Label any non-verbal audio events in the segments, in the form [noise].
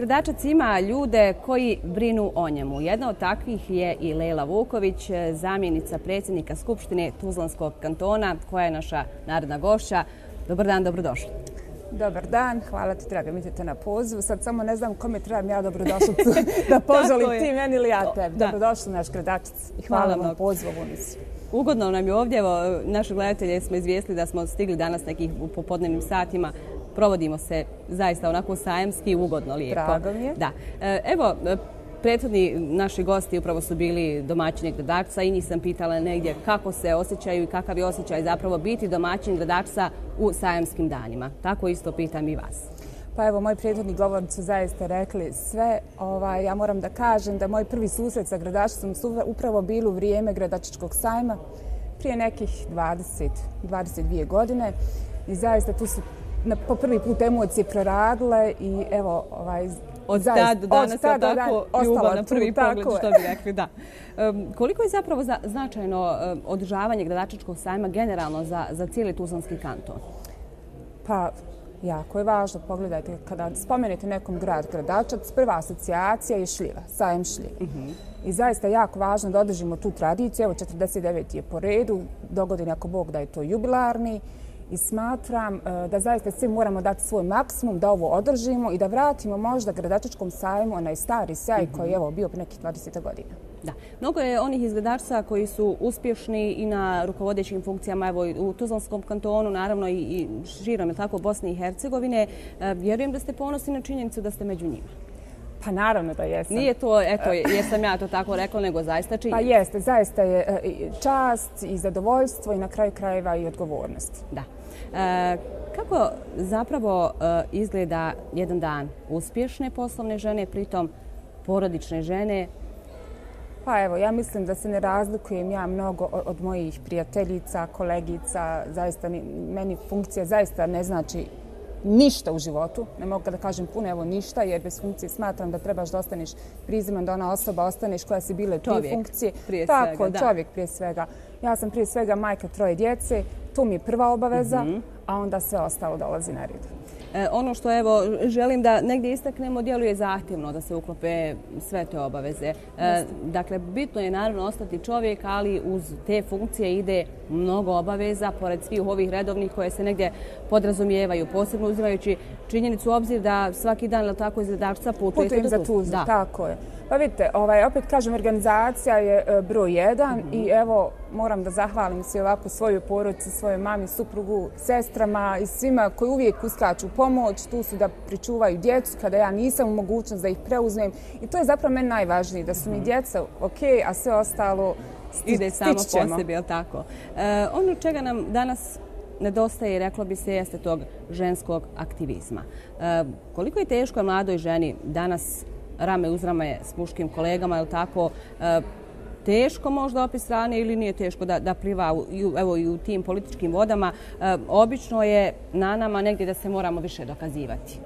Gradačac ima ljude koji brinu o njemu. Jedna od takvih je i Lejla Vuković, zamjenica predsjednika Skupštine Tuzlanskog kantona, koja je naša narodna gošća. Dobar dan, dobrodošli. Dobar dan, hvala ti, draga, mi te na pozivu. Sad samo ne znam kome trebam ja dobrodošlicu [laughs] da poželim ti, meni ili ja te. Dobrodošli naš gradačac i hvala, vam pozivu u misiju. Ugodno nam je ovdje, evo, naše gledatelje smo izvijestili da smo stigli danas nekih u popodnevnim satima provodimo se zaista onako sajamski i ugodno lijepo. Drago mi je. Da. E, evo, e, prethodni naši gosti upravo su bili domaćini gradarca i nisam pitala negdje kako se osjećaju i kakav je osjećaj zapravo biti domaćin gradarca u sajamskim danima. Tako isto pitam i vas. Pa evo, moji prijedodni govor su zaista rekli sve. Ovaj, ja moram da kažem da moj prvi susjed sa gradačstvom su upravo bili u vrijeme gradačičkog sajma prije nekih 20, 22 godine. I zaista tu su na, po prvi put emocije proradile i evo, ovaj, od zaista, danas je tako dan, ljubav na prvi pogled, što bi rekli, da. koliko je zapravo značajno održavanje gradačičkog sajma generalno za, za cijeli Tuzlanski kanton? Pa, Jako je važno, pogledajte, kada spomenete nekom grad Gradačac, prva asocijacija je šljiva, sajem šljiva. Mm I zaista je jako važno da održimo tu tradiciju, evo 49. je po redu, dogodine ako Bog da je to jubilarni i smatram e, da zaista svi moramo dati svoj maksimum da ovo održimo i da vratimo možda gradačičkom sajmu onaj stari sjaj koji je evo, bio pre nekih 20 godina. Da. Mnogo je onih izgledarca koji su uspješni i na rukovodećim funkcijama evo, u Tuzlanskom kantonu, naravno i, širom je tako, Bosne i Hercegovine. E, vjerujem da ste ponosni na činjenicu da ste među njima. Pa naravno da jesam. Nije to, eto, jesam ja to tako rekla, nego zaista činjenica. Pa jeste, zaista je e, čast i zadovoljstvo i na kraju krajeva i odgovornost. Da. E, kako zapravo e, izgleda jedan dan uspješne poslovne žene, pritom porodične žene, Pa evo, ja mislim da se ne razlikujem ja mnogo od mojih prijateljica, kolegica, zaista meni funkcija zaista ne znači ništa u životu, ne mogu da kažem puno, evo ništa, jer bez funkcije smatram da trebaš da ostaneš prizimljen, da ona osoba ostaneš koja si bile prije funkcije. Prije Tako, čovjek prije svega. Ja sam prije svega majka troje djece, to mi je prva obaveza, mhm. a onda sve ostalo dolazi na redu. E, ono što evo želim da negdje istaknemo djeluje zahtjevno da se uklope sve te obaveze. E, dakle, bitno je naravno ostati čovjek, ali uz te funkcije ide mnogo obaveza pored svih ovih redovnih koje se negdje podrazumijevaju, posebno uzimajući činjenicu u obzir da svaki dan ili tako izredačca putuje Putujem za tu, Tako je. Pa vidite, ovaj, opet kažem, organizacija je e, broj jedan mhm. i evo moram da zahvalim se ovako svojoj poroci, svojoj mami, suprugu, sestrama i svima koji uvijek uskaču pomoć, tu su da pričuvaju djecu kada ja nisam u mogućnost da ih preuzmem i to je zapravo meni najvažnije, da su mi mhm. djeca ok, a sve ostalo ide samo po sebi, je tako? E, ono čega nam danas nedostaje, reklo bi se, jeste tog ženskog aktivizma. E, koliko je teško mladoj ženi danas rame uz rame s muškim kolegama, je tako, e, teško možda opet strane ili nije teško da, da pliva evo, i u tim političkim vodama. E, obično je na nama negdje da se moramo više dokazivati.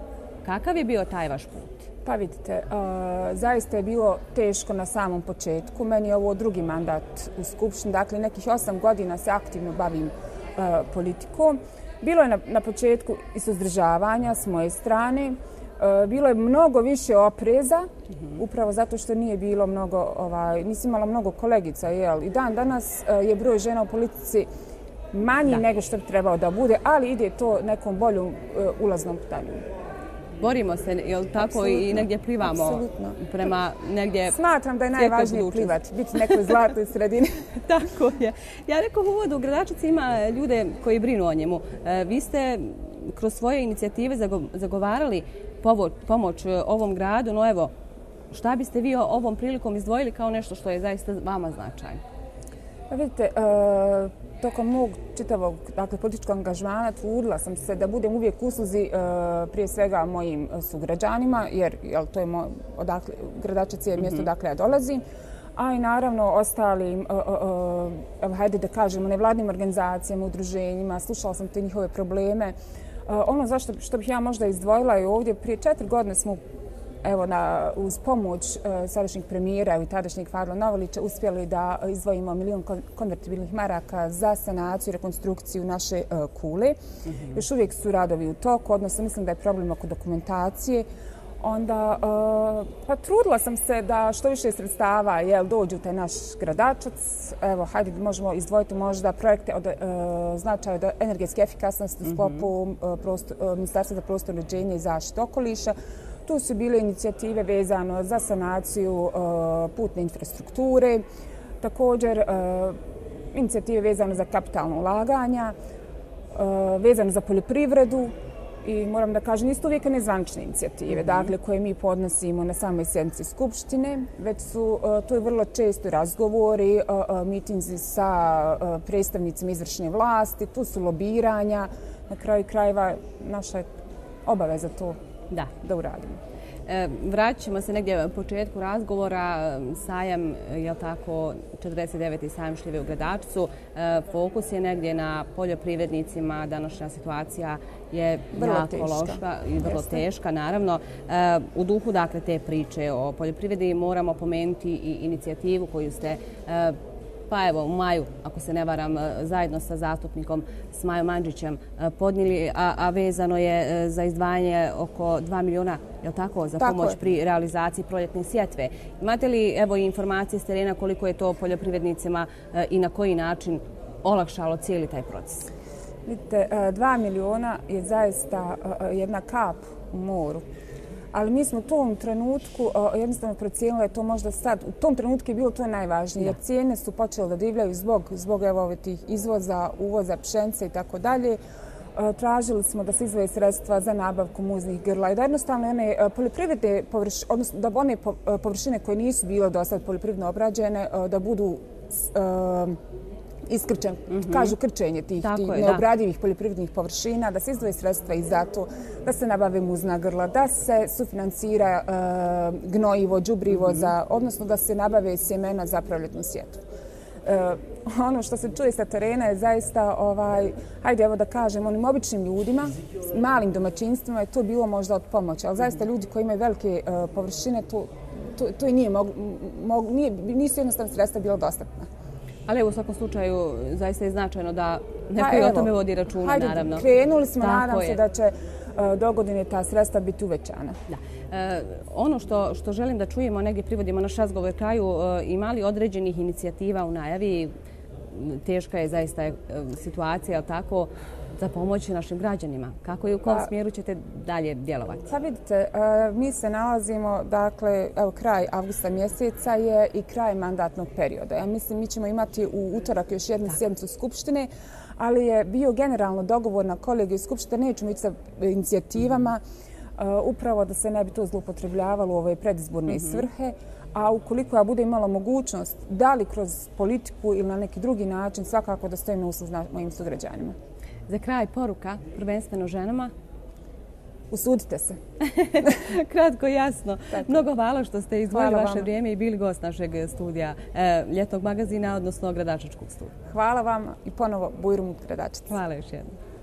Kakav je bio taj vaš put? Pa vidite, e, zaista je bilo teško na samom početku. Meni je ovo drugi mandat u Skupštini. Dakle, nekih osam godina se aktivno bavim e, politikom. Bilo je na početku i suzdržavanja s moje strane. E, bilo je mnogo više opreza, upravo zato što nije bilo mnogo, ovaj, nisi imala mnogo kolegica, jel? I dan danas e, je broj žena u politici manji nego što bi trebao da bude, ali ide to nekom boljom e, ulaznom putanju. Borimo se, jel tako, i negdje plivamo Absolutno. prema negdje... Smatram da je najvažnije plivati, biti nekoj zlatoj sredini. [laughs] tako je. Ja rekao u uvodu, gradačic ima ljude koji brinu o njemu. vi ste kroz svoje inicijative zagovarali pomoć e, ovom gradu, no evo, šta biste vi ovom prilikom izdvojili kao nešto što je zaista vama značajno? Pa Vidite, e, tokom mog čitavog dakle, političkog angažmana trudila sam se da budem uvijek usluzi e, prije svega mojim e, sugrađanima, jer jel, to je moj, odakle, gradačac je mjesto mhm. odakle ja dolazim, a i naravno ostalim, e, hajde da kažemo, nevladnim organizacijama, udruženjima, slušala sam te njihove probleme, Eh, ono zašto što bih ja možda izdvojila je ovdje, prije četiri godine smo evo na, uz pomoć uh, sadašnjeg premijera i tadašnjeg Fadla Novolića uspjeli da izdvojimo milijun konvertibilnih maraka za sanaciju i rekonstrukciju naše eh, kule. Mm -hmm. Još uvijek su radovi u toku, odnosno mislim da je problem oko dokumentacije onda uh, pa trudila sam se da što više sredstava jel, dođu taj naš gradačac. Evo, hajde možemo izdvojiti možda projekte od uh, značaja do energetske efikasnosti u mhm. skopu mm e, -hmm. uh, prosto, uh, Ministarstva za prosto uređenje i zaštite okoliša. Tu su bile inicijative vezano za sanaciju uh, putne infrastrukture, također uh, inicijative vezano za kapitalno ulaganja, uh, vezano za poljoprivredu, i moram da kažem, nisu uvijek nezvančne inicijative, mhm. dakle, koje mi podnosimo na samoj sedmici Skupštine, već su, e, to je vrlo često razgovori, e, e, mitinzi sa predstavnicima izvršne vlasti, tu su lobiranja, na kraju krajeva naša je obaveza to da. da uradimo. E, vraćamo se negdje u početku razgovora, sajam, je tako, 49. sajam šljive u Gradačcu, e, fokus je negdje na poljoprivrednicima, današnja situacija je jako teška. loška i vrlo teška, naravno. E, u duhu, dakle, te priče o poljoprivredi moramo pomenuti i inicijativu koju ste pa evo u maju, ako se ne varam, e, zajedno sa zastupnikom Smajom Andžićem e, podnijeli, a, vezano je e, za izdvajanje oko 2 miliona, je li tako, za pomoć pri realizaciji proljetne sjetve. Imate li evo, informacije s terena koliko je to poljoprivrednicima i na koji način olakšalo cijeli taj proces? Vidite, 2 miliona je zaista jedna kap u moru ali mi smo u tom trenutku jednostavno procijenili to možda sad. U tom trenutku je bilo to najvažnije, jer cijene su počele da divljaju zbog, zbog evo, ove, tih izvoza, uvoza pšence i tako dalje. E, tražili smo da se izvoje sredstva za nabavku muznih grla i da jednostavno one e, poljoprivrede, odnosno da one e, površine koje nisu bile do sad poljoprivredno obrađene, da budu iskrčen, mhm. kažu krčenje tih, neobradivih poljoprivrednih površina, da se izdvoje sredstva i za to, da se nabave muzna grla, da se sufinansira eh, gnojivo, džubrivo, mhm. za, odnosno da se nabave sjemena za proljetnu sjetu. Eh, ono što se čuje sa terena je zaista, ovaj, hajde evo da kažem, onim običnim ljudima, malim domaćinstvima je to bilo možda od pomoći, ali zaista mhm. ljudi koji imaju velike eh, površine, to, to, to i nije mog, nije, nisu jednostavno sredstva bila dostatna. Ali evo, u svakom slučaju, zaista je značajno da pa neko o tome vodi račun, naravno. Hajde, krenuli smo, nadam se da će e, do godine ta sredstva biti uvećana. Da. E, ono što, što želim da čujemo, negdje privodimo naš razgovor kraju, e, imali određenih inicijativa u najavi, teška je zaista e, situacija, ali tako, za pomoć našim građanima? Kako i u kom pa- smjeru ćete dalje djelovati? Sad pa vidite, e, mi se nalazimo, dakle, evo, kraj avgusta mjeseca je i kraj mandatnog perioda. Ja mislim, mi ćemo imati u utorak još jednu sjednicu Skupštine, ali je bio generalno dogovor na kolege iz Skupštine, nećemo ići sa inicijativama, mhm. e, upravo da se ne bi to zlopotrebljavalo u ove predizborne mhm. svrhe, a ukoliko ja bude imala mogućnost, da li kroz politiku ili na neki drugi način, svakako da stojim na usluz mojim sugrađanima. Za kraj poruka, prvenstveno ženama, Usudite se. [laughs] Kratko, jasno. Mnogo hvala što ste izdvojili vaše vrijeme i bili gost našeg studija e, ljetnog magazina, odnosno gradačačkog studija. Hvala vam i ponovo bujrum gradačica. Hvala još jednom.